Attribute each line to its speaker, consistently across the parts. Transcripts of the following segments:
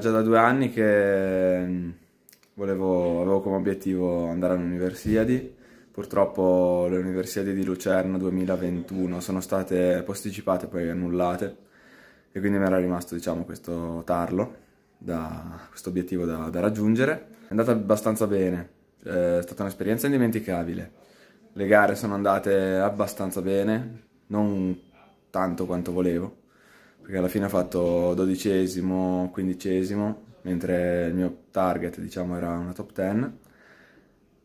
Speaker 1: già da due anni che mm, volevo, avevo come obiettivo andare all'Universiadi. Purtroppo le Universiadi di Lucerna 2021 sono state posticipate e poi annullate e quindi mi era rimasto diciamo, questo tarlo, da, questo obiettivo da, da, raggiungere. È andata abbastanza bene, eh, è stata un'esperienza indimenticabile. Le gare sono andate abbastanza bene, non tanto quanto volevo perché alla fine ho fatto dodicesimo, quindicesimo, mentre il mio target diciamo era una top 10,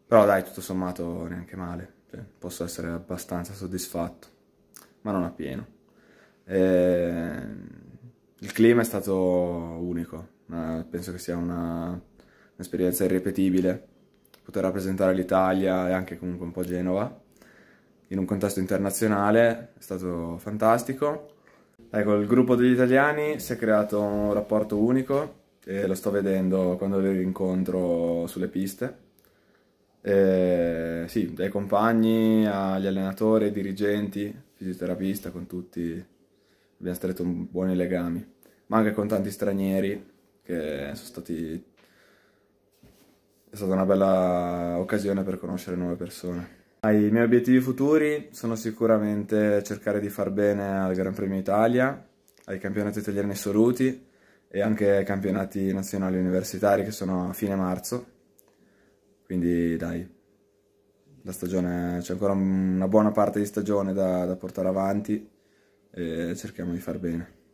Speaker 1: però dai tutto sommato neanche male, cioè, posso essere abbastanza soddisfatto, ma non a pieno. E... Il clima è stato unico, penso che sia una... un'esperienza irripetibile poter rappresentare l'Italia e anche comunque un po' Genova in un contesto internazionale è stato fantastico Ecco, il gruppo degli italiani si è creato un rapporto unico e lo sto vedendo quando li incontro sulle piste. E, sì, dai compagni agli allenatori, ai dirigenti, fisioterapista, con tutti abbiamo stretto buoni legami, ma anche con tanti stranieri che sono stati... è stata una bella occasione per conoscere nuove persone. I miei obiettivi futuri sono sicuramente cercare di far bene al Gran Premio Italia, ai campionati italiani assoluti e anche ai campionati nazionali universitari che sono a fine marzo. Quindi dai, c'è ancora una buona parte di stagione da, da portare avanti e cerchiamo di far bene.